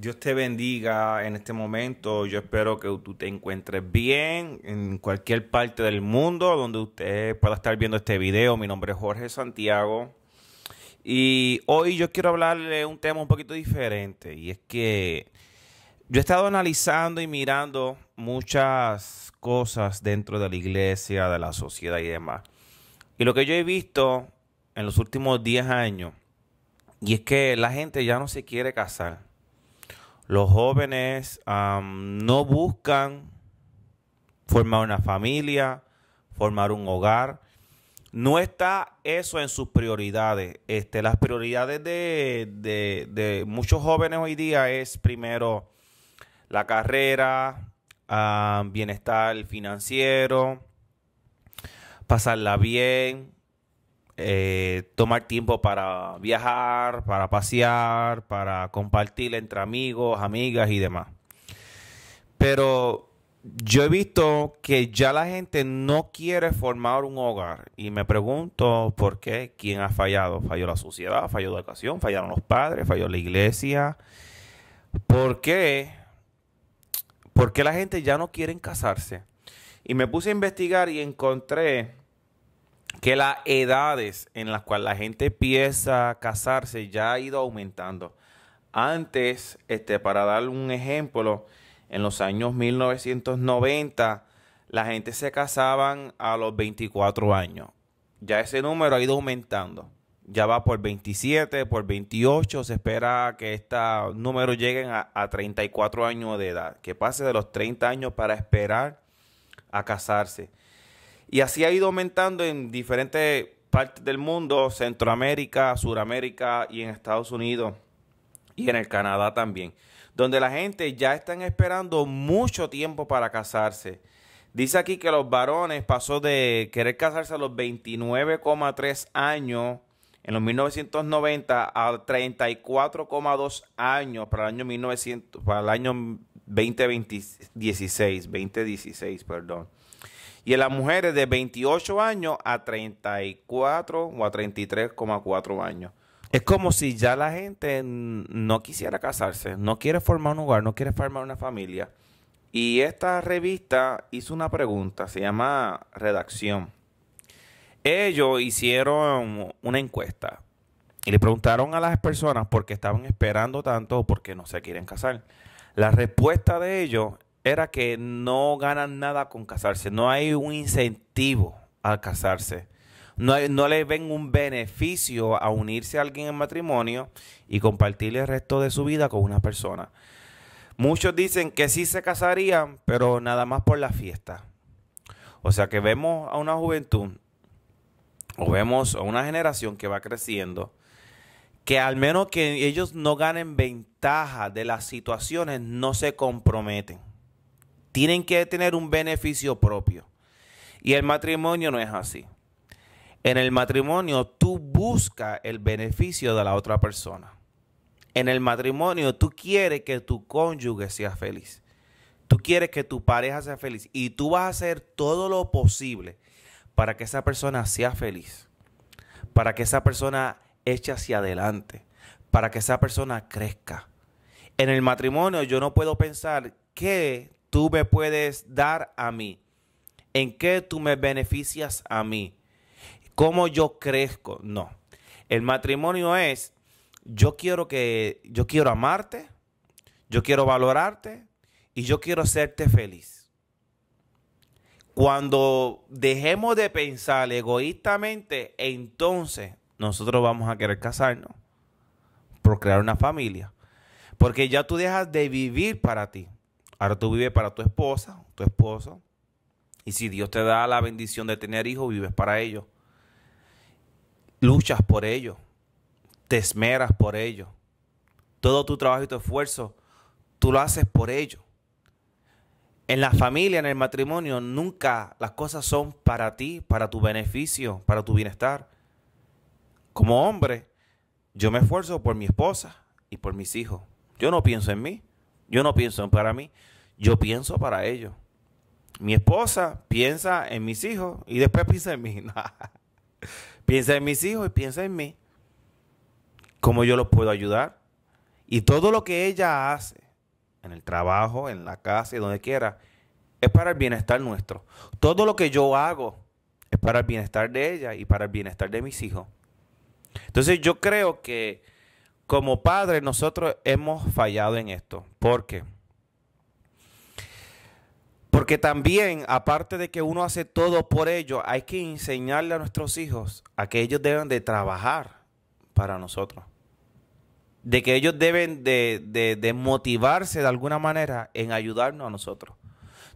Dios te bendiga en este momento. Yo espero que tú te encuentres bien en cualquier parte del mundo donde usted pueda estar viendo este video. Mi nombre es Jorge Santiago. Y hoy yo quiero hablarle un tema un poquito diferente. Y es que yo he estado analizando y mirando muchas cosas dentro de la iglesia, de la sociedad y demás. Y lo que yo he visto en los últimos 10 años, y es que la gente ya no se quiere casar. Los jóvenes no buscan formar una familia, formar un hogar. No está eso en sus prioridades. Este, las prioridades de, muchos jóvenes hoy día es primero la carrera, bienestar financiero, pasarla bien, eh, tomar tiempo para viajar, para pasear, para compartir entre amigos, amigas y demás. Pero yo he visto que ya la gente no quiere formar un hogar y me pregunto por qué, quién ha fallado. Falló la sociedad, falló la educación, fallaron los padres, falló la iglesia. ¿Por qué? ¿Por qué la gente ya no quiere casarse? Y me puse a investigar y encontré que las edades en las cuales la gente empieza a casarse ya ha ido aumentando. Antes, este, para dar un ejemplo, en los años 1990 la gente se casaban a los 24 años. Ya ese número ha ido aumentando. Ya va por 27, por 28. Se espera que este número lleguen a, a 34 años de edad. Que pase de los 30 años para esperar a casarse. Y así ha ido aumentando en diferentes partes del mundo, Centroamérica, Suramérica y en Estados Unidos y en el Canadá también, donde la gente ya está esperando mucho tiempo para casarse. Dice aquí que los varones pasó de querer casarse a los 29,3 años en los 1990 a 34,2 años para el año 1900, para el año 2016, 2016, perdón y en las mujeres de 28 años a 34 o a 33,4 años. Es como si ya la gente no quisiera casarse, no quiere formar un hogar, no quiere formar una familia. Y esta revista hizo una pregunta, se llama Redacción. Ellos hicieron una encuesta y le preguntaron a las personas por qué estaban esperando tanto o por qué no se quieren casar. La respuesta de ellos que no ganan nada con casarse. No hay un incentivo al casarse. No, no le ven un beneficio a unirse a alguien en matrimonio y compartir el resto de su vida con una persona. Muchos dicen que sí se casarían, pero nada más por la fiesta. O sea que vemos a una juventud o vemos a una generación que va creciendo que al menos que ellos no ganen ventaja de las situaciones, no se comprometen. Tienen que tener un beneficio propio. Y el matrimonio no es así. En el matrimonio tú buscas el beneficio de la otra persona. En el matrimonio tú quieres que tu cónyuge sea feliz. Tú quieres que tu pareja sea feliz. Y tú vas a hacer todo lo posible para que esa persona sea feliz. Para que esa persona eche hacia adelante. Para que esa persona crezca. En el matrimonio yo no puedo pensar que tú me puedes dar a mí? ¿En qué tú me beneficias a mí? ¿Cómo yo crezco? No. El matrimonio es, yo quiero que, yo quiero amarte, yo quiero valorarte y yo quiero hacerte feliz. Cuando dejemos de pensar egoístamente, entonces nosotros vamos a querer casarnos, crear una familia, porque ya tú dejas de vivir para ti. Ahora tú vives para tu esposa, tu esposo. Y si Dios te da la bendición de tener hijos, vives para ellos. Luchas por ellos. Te esmeras por ellos. Todo tu trabajo y tu esfuerzo, tú lo haces por ellos. En la familia, en el matrimonio, nunca las cosas son para ti, para tu beneficio, para tu bienestar. Como hombre, yo me esfuerzo por mi esposa y por mis hijos. Yo no pienso en mí. Yo no pienso para mí, yo pienso para ellos. Mi esposa piensa en mis hijos y después piensa en mí. piensa en mis hijos y piensa en mí. Cómo yo los puedo ayudar. Y todo lo que ella hace, en el trabajo, en la casa y donde quiera, es para el bienestar nuestro. Todo lo que yo hago es para el bienestar de ella y para el bienestar de mis hijos. Entonces yo creo que como padres nosotros hemos fallado en esto. ¿Por qué? Porque también, aparte de que uno hace todo por ellos, hay que enseñarle a nuestros hijos a que ellos deben de trabajar para nosotros. De que ellos deben de, de motivarse de alguna manera en ayudarnos a nosotros.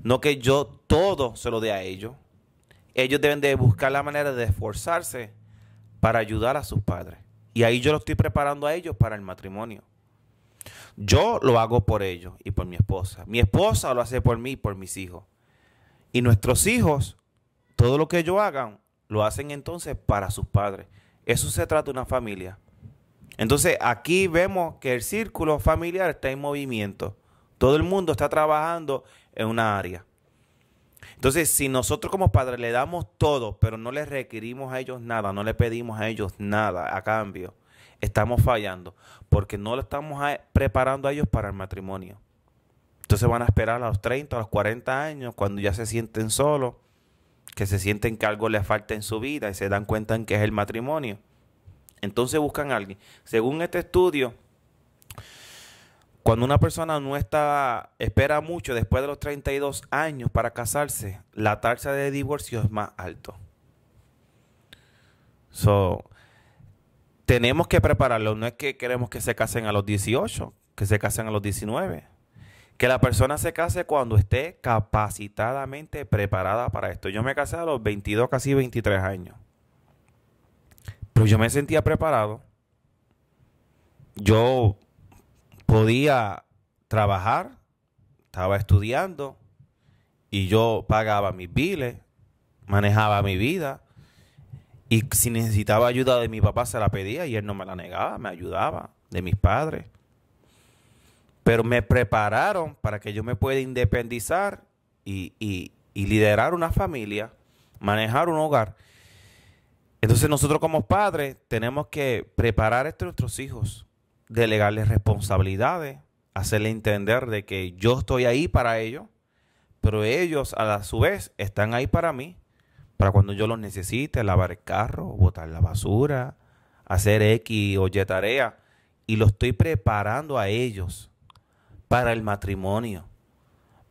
No que yo todo se lo dé a ellos. Ellos deben de buscar la manera de esforzarse para ayudar a sus padres. Y ahí yo lo estoy preparando a ellos para el matrimonio. Yo lo hago por ellos y por mi esposa. Mi esposa lo hace por mí y por mis hijos. Y nuestros hijos, todo lo que ellos hagan, lo hacen entonces para sus padres. Eso se trata de una familia. Entonces aquí vemos que el círculo familiar está en movimiento. Todo el mundo está trabajando en una área. Entonces, si nosotros como padres le damos todo, pero no les requerimos a ellos nada, no le pedimos a ellos nada a cambio, estamos fallando porque no lo estamos preparando a ellos para el matrimonio. Entonces van a esperar a los 30, a los 40 años, cuando ya se sienten solos, que se sienten que algo les falta en su vida y se dan cuenta en que es el matrimonio. Entonces buscan a alguien. Según este estudio, cuando una persona no está, espera mucho después de los 32 años para casarse, la tasa de divorcio es más alto. So, tenemos que prepararlo. No es que queremos que se casen a los 18, que se casen a los 19. Que la persona se case cuando esté capacitadamente preparada para esto. Yo me casé a los 22, casi 23 años. Pero yo me sentía preparado. Yo podía trabajar, estaba estudiando y yo pagaba mis biles, manejaba mi vida y si necesitaba ayuda de mi papá se la pedía y él no me la negaba, me ayudaba, de mis padres. Pero me prepararon para que yo me pueda independizar y, y, liderar una familia, manejar un hogar. Entonces nosotros como padres tenemos que preparar esto a nuestros hijos delegarles responsabilidades, hacerle entender de que yo estoy ahí para ellos, pero ellos a la, su vez están ahí para mí, para cuando yo los necesite, lavar el carro, botar la basura, hacer X o Y tarea, y lo estoy preparando a ellos para el matrimonio.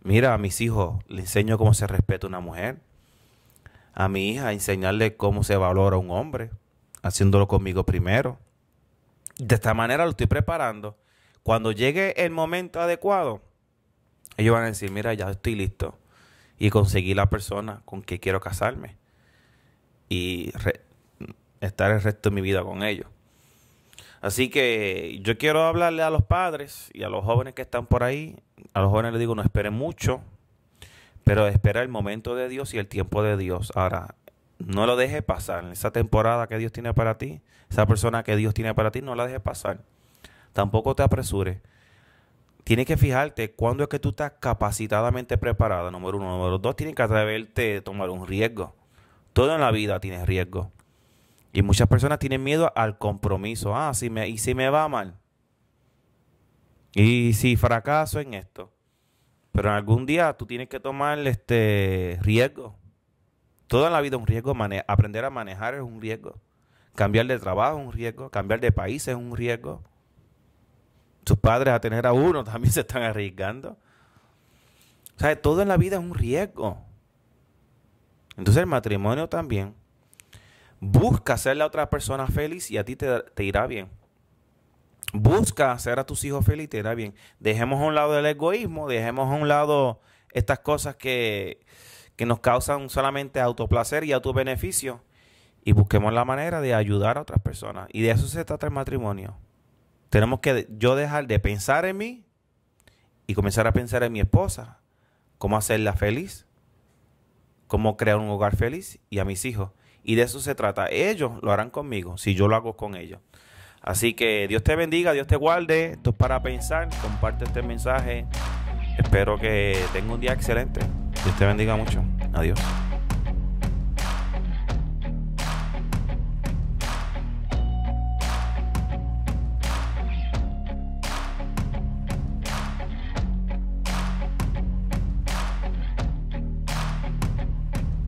Mira, a mis hijos Les enseño cómo se respeta una mujer. A mi hija enseñarle cómo se valora un hombre, haciéndolo conmigo primero. De esta manera lo estoy preparando. Cuando llegue el momento adecuado, ellos van a decir, mira, ya estoy listo. Y conseguí la persona con que quiero casarme. Y estar el resto de mi vida con ellos. Así que yo quiero hablarle a los padres y a los jóvenes que están por ahí. A los jóvenes les digo, no esperen mucho, pero espera el momento de Dios y el tiempo de Dios. Ahora, no lo dejes pasar. Esa temporada que Dios tiene para ti, esa persona que Dios tiene para ti, no la dejes pasar. Tampoco te apresures. Tienes que fijarte cuándo es que tú estás capacitadamente preparada, número uno. Número dos, tienes que atreverte a tomar un riesgo. Todo en la vida tienes riesgo. Y muchas personas tienen miedo al compromiso. Ah, si me, ¿y si me va mal? ¿Y si fracaso en esto? Pero en algún día tú tienes que tomar este riesgo. Todo en la vida es un riesgo, aprender a manejar es un riesgo, cambiar de trabajo es un riesgo, cambiar de país es un riesgo. Sus padres a tener a uno también se están arriesgando. O sea, todo en la vida es un riesgo. Entonces el matrimonio también. Busca hacerle a otra persona feliz y a ti te, te irá bien. Busca hacer a tus hijos feliz y te irá bien. Dejemos a un lado el egoísmo, dejemos a un lado estas cosas que, que nos causan solamente autoplacer y autobeneficio y busquemos la manera de ayudar a otras personas. Y de eso se trata el matrimonio. Tenemos que yo dejar de pensar en mí y comenzar a pensar en mi esposa, cómo hacerla feliz, cómo crear un hogar feliz y a mis hijos. Y de eso se trata. Ellos lo harán conmigo si yo lo hago con ellos. Así que Dios te bendiga, Dios te guarde. Esto es para pensar. Comparte este mensaje. Espero que tenga un día excelente. Dios te bendiga mucho. Adiós.